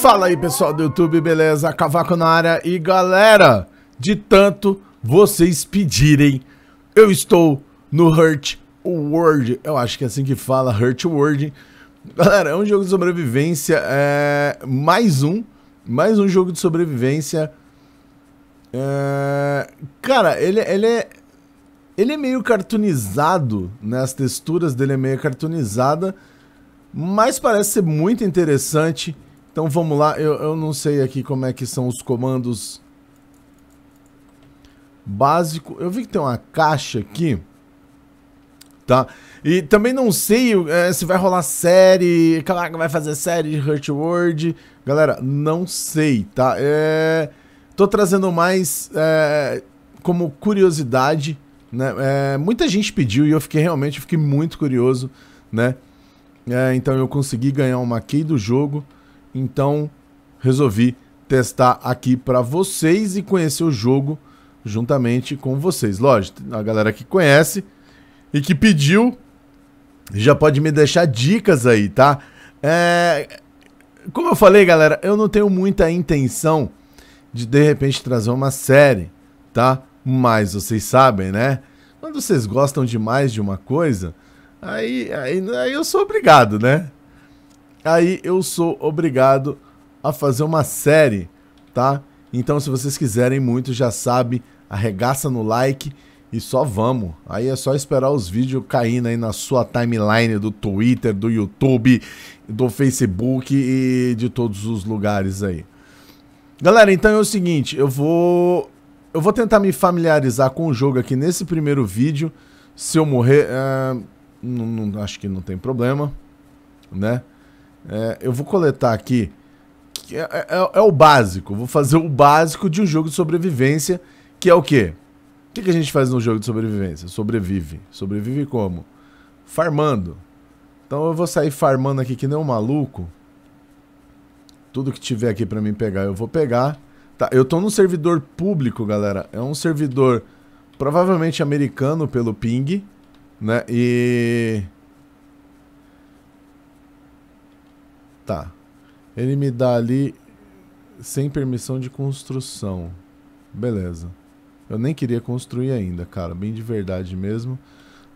Fala aí pessoal do YouTube, beleza? Cavaco na área e galera, de tanto vocês pedirem, eu estou no Hurt World, eu acho que é assim que fala, Hurt World. Galera, é um jogo de sobrevivência, é... mais um, mais um jogo de sobrevivência. É... Cara, ele, ele é... Ele é meio cartunizado, né? As texturas dele é meio cartunizada, mas parece ser muito interessante. Então vamos lá, eu, eu não sei aqui como é que são os comandos básico. Eu vi que tem uma caixa aqui, tá? E também não sei é, se vai rolar série, caraca, vai fazer série de Hurt World. Galera, não sei, tá? É, tô trazendo mais é, como curiosidade, né? É, muita gente pediu e eu fiquei realmente, eu fiquei muito curioso, né? É, então eu consegui ganhar uma key do jogo. Então, resolvi testar aqui para vocês e conhecer o jogo juntamente com vocês. Lógico, a galera que conhece e que pediu já pode me deixar dicas aí, tá? É... Como eu falei, galera, eu não tenho muita intenção de de repente trazer uma série, tá? Mas vocês sabem, né? Quando vocês gostam demais de uma coisa, aí, aí, aí eu sou obrigado, né? aí eu sou obrigado a fazer uma série, tá? Então, se vocês quiserem muito, já sabe, arregaça no like e só vamos. Aí é só esperar os vídeos caindo aí na sua timeline do Twitter, do YouTube, do Facebook e de todos os lugares aí. Galera, então é o seguinte, eu vou eu vou tentar me familiarizar com o jogo aqui nesse primeiro vídeo. Se eu morrer, é, não, não, acho que não tem problema, né? É, eu vou coletar aqui. É, é, é, é, o básico. Vou fazer o básico de um jogo de sobrevivência, que é o quê? O que, que a gente faz no jogo de sobrevivência? Sobrevive. Sobrevive como? Farmando. Então eu vou sair farmando aqui que nem um maluco. Tudo que tiver aqui para mim pegar, eu vou pegar. Tá, eu tô num servidor público, galera. É um servidor provavelmente americano pelo ping, né? E Tá. Ele me dá ali sem permissão de construção. Beleza. Eu nem queria construir ainda, cara. Bem de verdade mesmo.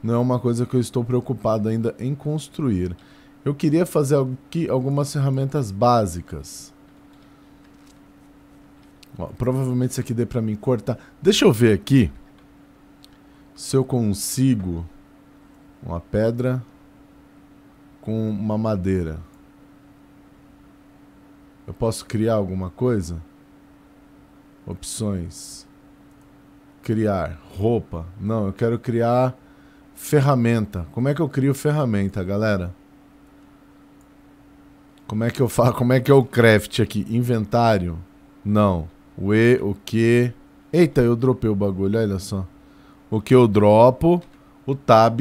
Não é uma coisa que eu estou preocupado ainda em construir. Eu queria fazer aqui algumas ferramentas básicas. Ó, provavelmente isso aqui dê para mim cortar. Deixa eu ver aqui se eu consigo uma pedra com uma madeira. Eu posso criar alguma coisa? Opções. Criar roupa. Não, eu quero criar ferramenta. Como é que eu crio ferramenta, galera? Como é que eu faço? Como é que eu craft aqui? Inventário? Não. O E, o que? Eita, eu dropei o bagulho, olha só. O que eu dropo? O tab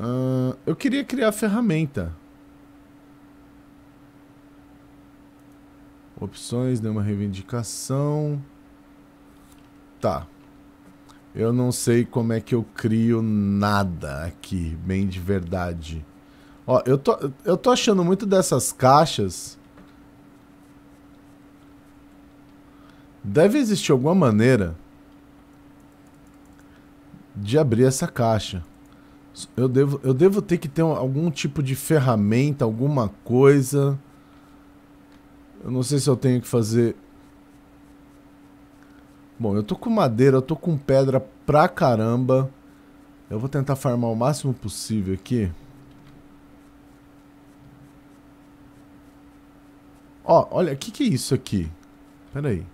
Ah, eu queria criar a ferramenta. Opções, nenhuma reivindicação. Tá. Eu não sei como é que eu crio nada aqui, bem de verdade. Ó, eu tô, eu tô achando muito dessas caixas. Deve existir alguma maneira de abrir essa caixa. Eu devo, eu devo ter que ter algum tipo de ferramenta, alguma coisa. Eu não sei se eu tenho que fazer. Bom, eu tô com madeira, eu tô com pedra pra caramba. Eu vou tentar farmar o máximo possível aqui. Ó, oh, olha, o que, que é isso aqui? Pera aí.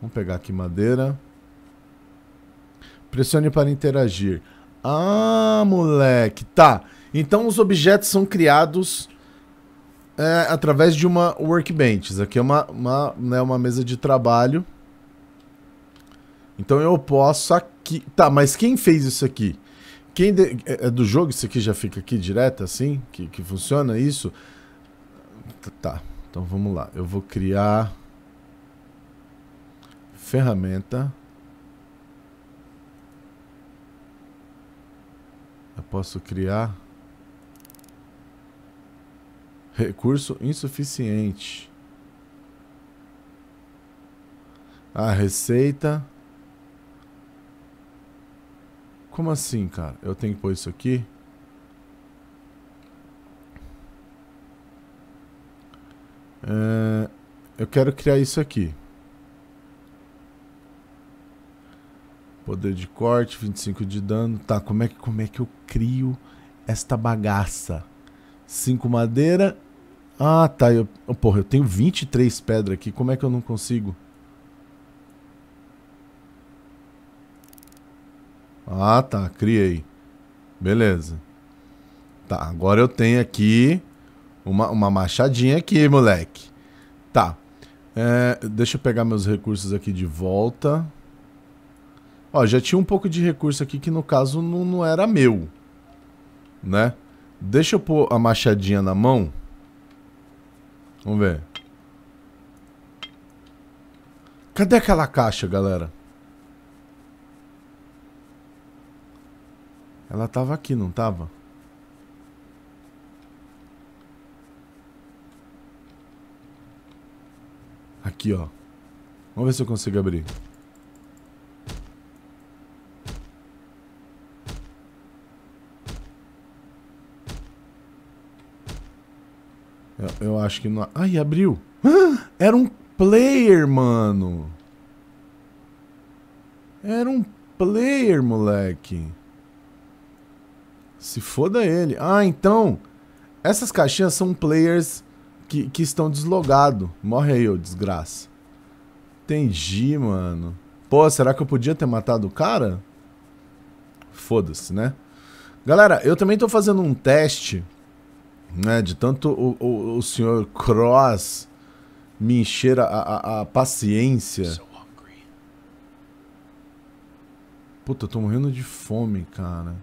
Vamos pegar aqui madeira. Pressione para interagir. Ah, moleque. Tá. Então os objetos são criados é, através de uma workbench. Isso aqui é uma, uma, né, uma mesa de trabalho. Então eu posso aqui... Tá, mas quem fez isso aqui? Quem de... É, é do jogo? Isso aqui já fica aqui direto assim? Que, que funciona isso? Tá. Então vamos lá. Eu vou criar... Ferramenta... Eu posso criar recurso insuficiente. A receita. Como assim, cara? Eu tenho que pôr isso aqui? É... Eu quero criar isso aqui. Poder de corte, 25 de dano. Tá, como é que, como é que eu crio esta bagaça? 5 madeira. Ah, tá. Eu, oh, porra, eu tenho 23 pedras aqui. Como é que eu não consigo? Ah, tá. Criei. Beleza. Tá, agora eu tenho aqui uma, uma machadinha aqui, moleque. Tá. É, deixa eu pegar meus recursos aqui de volta. Ó, já tinha um pouco de recurso aqui que no caso não, não era meu, né? Deixa eu pôr a machadinha na mão. Vamos ver. Cadê aquela caixa, galera? Ela tava aqui, não tava? Aqui, ó. Vamos ver se eu consigo abrir. acho que não... É. Ai, abriu. era um player, mano. Era um player, moleque. Se foda ele. Ah, então... Essas caixinhas são players que, que estão deslogados. Morre aí, ô desgraça. Entendi, mano. Pô, será que eu podia ter matado o cara? Foda-se, né? Galera, eu também tô fazendo um teste né? De tanto o, o, o senhor Cross me encher a, a, a paciência. Puta, eu tô morrendo de fome, cara.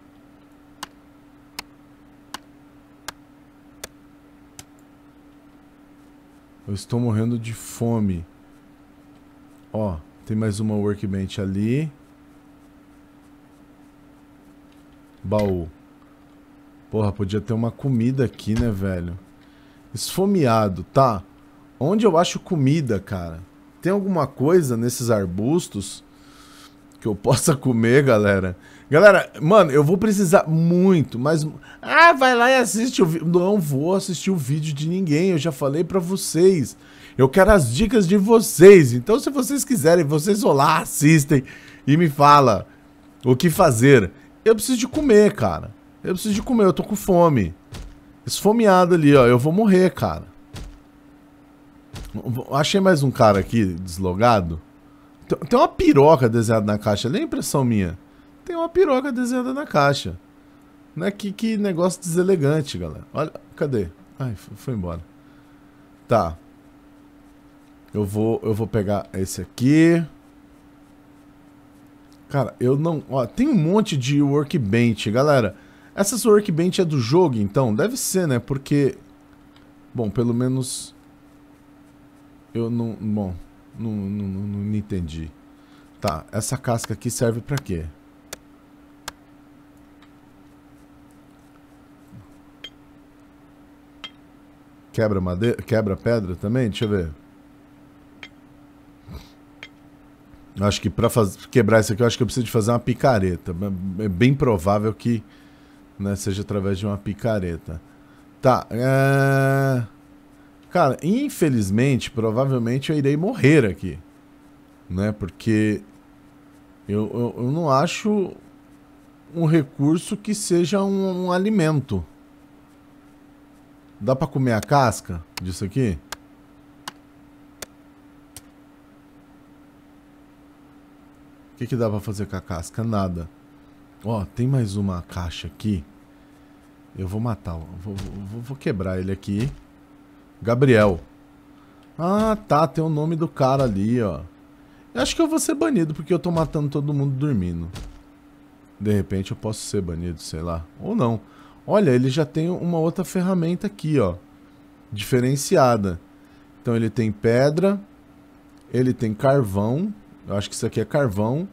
Eu estou morrendo de fome. Ó, tem mais uma workbench ali. Baú. Porra, podia ter uma comida aqui, né, velho? Esfomeado, tá? Onde eu acho comida, cara? Tem alguma coisa nesses arbustos que eu possa comer, galera? Galera, mano, eu vou precisar muito, mas... Ah, vai lá e assiste o vídeo. Não vou assistir o vídeo de ninguém, eu já falei pra vocês. Eu quero as dicas de vocês. Então, se vocês quiserem, vocês vão lá, assistem e me fala o que fazer. Eu preciso de comer, cara. Eu preciso de comer, eu tô com fome. Esfomeado ali, ó. Eu vou morrer, cara. Achei mais um cara aqui, deslogado. Tem uma piroca desenhada na caixa. nem é impressão minha. Tem uma piroca desenhada na caixa. Né? Que, que negócio deselegante, galera. Olha, cadê? Ai, foi embora. Tá. Eu vou, eu vou pegar esse aqui. Cara, eu não... Ó, tem um monte de workbench, galera. Essas workbench é do jogo, então? Deve ser, né? Porque... Bom, pelo menos... Eu não... Bom, não, não, não, não entendi. Tá, essa casca aqui serve pra quê? Quebra madeira... Quebra pedra também? Deixa eu ver. Acho que pra faz... quebrar isso aqui, eu acho que eu preciso de fazer uma picareta. É, é bem provável que né? Seja através de uma picareta. Tá. É... Cara, infelizmente, provavelmente eu irei morrer aqui. Né? Porque eu, eu, eu não acho um recurso que seja um, um alimento. Dá pra comer a casca disso aqui? O que, que dá pra fazer com a casca? Nada. Ó, tem mais uma caixa aqui. Eu vou matar, vou, vou, vou quebrar ele aqui. Gabriel. Ah, tá, tem o nome do cara ali, ó. Eu acho que eu vou ser banido porque eu tô matando todo mundo dormindo. De repente eu posso ser banido, sei lá. Ou não. Olha, ele já tem uma outra ferramenta aqui, ó. Diferenciada. Então ele tem pedra. Ele tem carvão. Eu acho que isso aqui é carvão.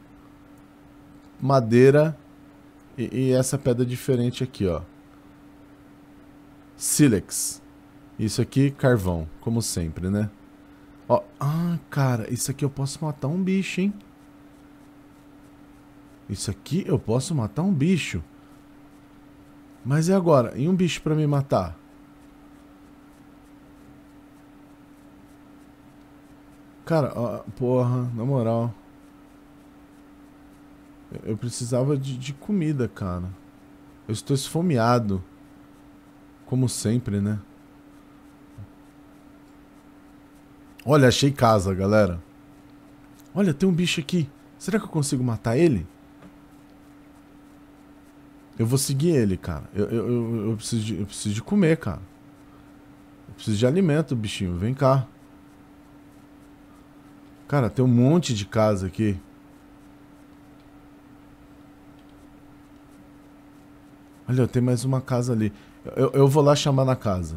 Madeira e, e essa pedra diferente aqui, ó. Silex. Isso aqui, carvão, como sempre, né? Ó, ah, cara, isso aqui eu posso matar um bicho, hein? Isso aqui eu posso matar um bicho. Mas e agora? E um bicho pra me matar? Cara, ó, porra, na moral. Eu precisava de, de comida, cara. Eu estou esfomeado. Como sempre, né? Olha, achei casa, galera. Olha, tem um bicho aqui. Será que eu consigo matar ele? Eu vou seguir ele, cara. Eu, eu, eu, eu preciso, de, eu preciso de comer, cara. Eu preciso de alimento, bichinho. Vem cá. Cara, tem um monte de casa aqui. Olha, tem mais uma casa ali. Eu, eu vou lá chamar na casa.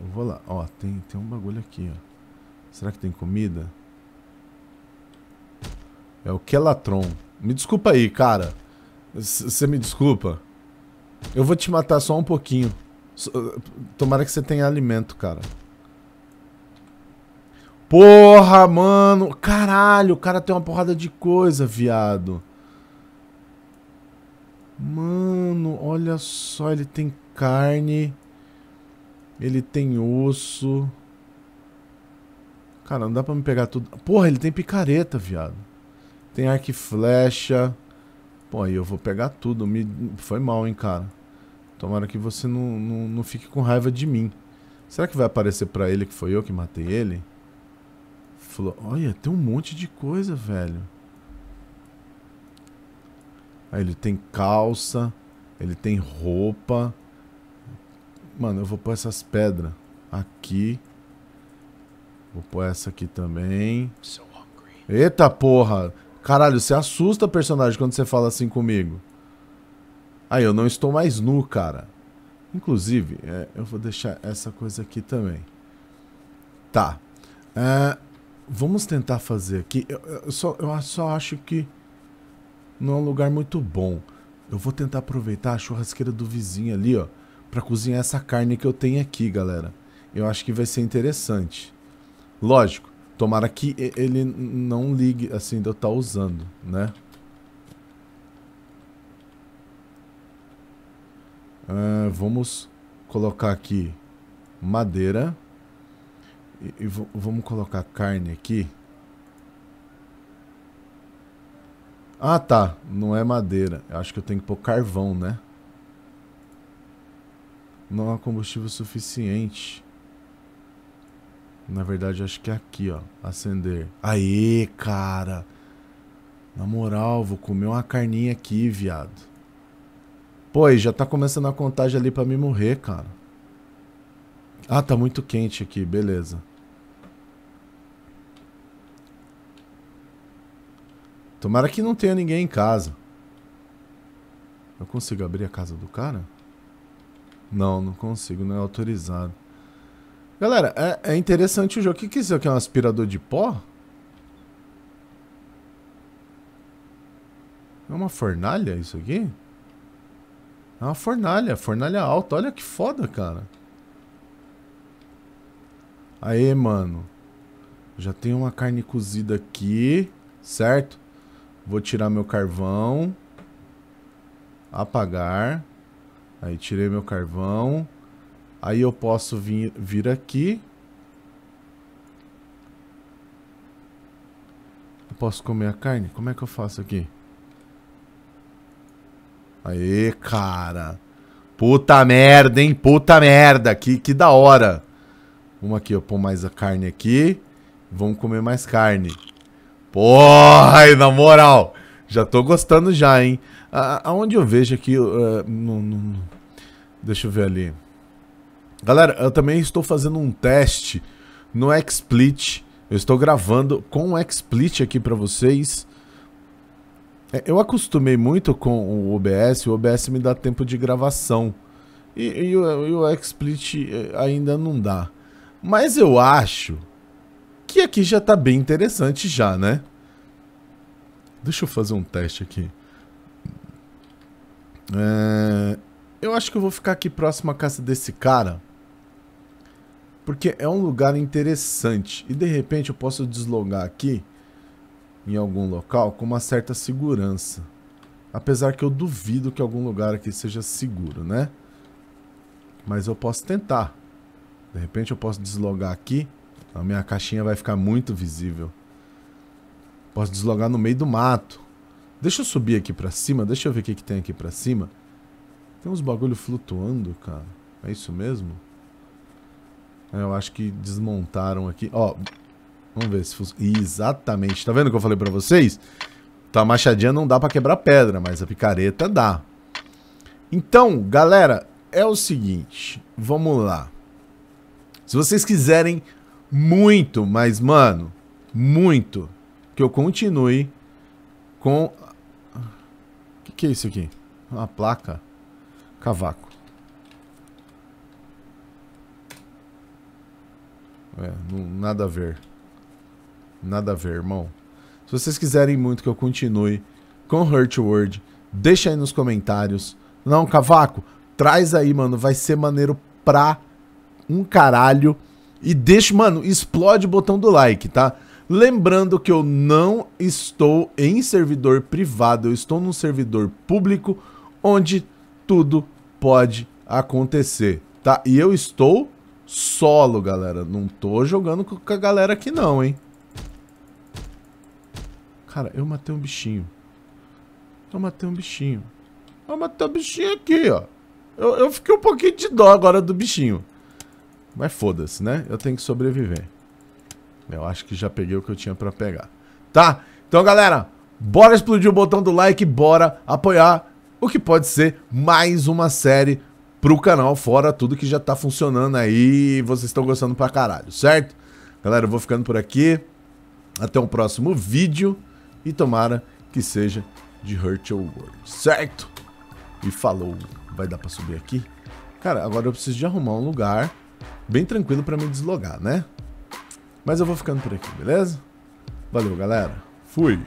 Eu vou lá. Ó, tem, tem um bagulho aqui, ó. Será que tem comida? É o Kelatron. Me desculpa aí, cara. Você me desculpa. Eu vou te matar só um pouquinho. Tomara que você tenha alimento, cara. Porra, mano. Caralho, o cara tem uma porrada de coisa, viado. Mano, olha só, ele tem carne. Ele tem osso. Cara, não dá pra me pegar tudo. Porra, ele tem picareta, viado. Tem arco e flecha. Pô, aí eu vou pegar tudo. Me... Foi mal, hein, cara. Tomara que você não, não, não fique com raiva de mim. Será que vai aparecer pra ele que foi eu que matei ele? Falou, olha, tem um monte de coisa, velho. Aí ele tem calça, ele tem roupa. Mano, eu vou pôr essas pedras aqui. Vou pôr essa aqui também. Eita porra! Caralho, você assusta personagem quando você fala assim comigo. Aí, eu não estou mais nu, cara. Inclusive, é, eu vou deixar essa coisa aqui também. Tá. É, vamos tentar fazer aqui. Eu, eu, só, eu só acho que não é um lugar muito bom. Eu vou tentar aproveitar a churrasqueira do vizinho ali, ó, para cozinhar essa carne que eu tenho aqui, galera. Eu acho que vai ser interessante. Lógico, tomara que ele não ligue assim de eu estar tá usando, né? Uh, vamos colocar aqui madeira. E, e vamos colocar carne aqui. Ah, tá. Não é madeira. Eu acho que eu tenho que pôr carvão, né? Não há combustível suficiente. Na verdade, acho que é aqui, ó. Acender. Aê, cara! Na moral, vou comer uma carninha aqui, viado. Pô, e já tá começando a contagem ali pra me morrer, cara. Ah, tá muito quente aqui, beleza. Tomara que não tenha ninguém em casa. Eu consigo abrir a casa do cara? Não, não consigo, não é autorizado. Galera, é, é interessante o jogo. O que, que é isso aqui? É um aspirador de pó? É uma fornalha isso aqui? É uma fornalha, fornalha alta. Olha que foda, cara. Aê, mano. Já tem uma carne cozida aqui, certo? Vou tirar meu carvão. Apagar. Aí tirei meu carvão. Aí eu posso vir, vir aqui. Eu posso comer a carne? Como é que eu faço aqui? Aê, cara. Puta merda, hein? Puta merda. Que, que da hora. Vamos aqui, eu pôr mais a carne aqui. Vamos comer mais carne. Porra, aí na moral, já tô gostando já, hein? A, aonde eu vejo aqui. Uh, no, no, deixa eu ver ali. Galera, eu também estou fazendo um teste no XSplit. Eu estou gravando com o XSplit aqui para vocês. É, eu acostumei muito com o OBS, o OBS me dá tempo de gravação. E, e, o, e o XSplit é, ainda não dá. Mas eu acho que aqui já tá bem interessante já, né? Deixa eu fazer um teste aqui. É... Eu acho que eu vou ficar aqui próximo à casa desse cara. Porque é um lugar interessante. E de repente eu posso deslogar aqui em algum local com uma certa segurança. Apesar que eu duvido que algum lugar aqui seja seguro, né? Mas eu posso tentar. De repente eu posso deslogar aqui a minha caixinha vai ficar muito visível. Posso deslogar no meio do mato. Deixa eu subir aqui pra cima. Deixa eu ver o que, que tem aqui pra cima. Tem uns bagulho flutuando, cara. É isso mesmo? É, eu acho que desmontaram aqui. Ó, vamos ver se... funciona. Exatamente. Tá vendo o que eu falei pra vocês? Então a machadinha não dá pra quebrar pedra, mas a picareta dá. Então, galera, é o seguinte. Vamos lá. Se vocês quiserem muito, mas mano, muito que eu continue com o que, que é isso aqui? Uma placa cavaco. É, não, nada a ver. Nada a ver, irmão. Se vocês quiserem muito que eu continue com Hurt World, deixa aí nos comentários. Não, Cavaco, traz aí, mano. Vai ser maneiro pra um caralho. E deixa, mano, explode o botão do like, tá? Lembrando que eu não estou em servidor privado, eu estou num servidor público onde tudo pode acontecer, tá? E eu estou solo, galera. Não tô jogando com a galera aqui não, hein? Cara, eu matei um bichinho. Eu matei um bichinho. Eu matei um bichinho aqui, ó. Eu, eu fiquei um pouquinho de dó agora do bichinho. Mas foda-se, né? Eu tenho que sobreviver. Eu acho que já peguei o que eu tinha pra pegar. Tá? Então, galera, bora explodir o botão do like, bora apoiar o que pode ser mais uma série pro canal, fora tudo que já tá funcionando aí e vocês estão gostando pra caralho, certo? Galera, eu vou ficando por aqui. Até o um próximo vídeo e tomara que seja de Hurt Your World, certo? E falou. Vai dar pra subir aqui? Cara, agora eu preciso de arrumar um lugar bem tranquilo para me deslogar, né? Mas eu vou ficando por aqui, beleza? Valeu, galera. Fui!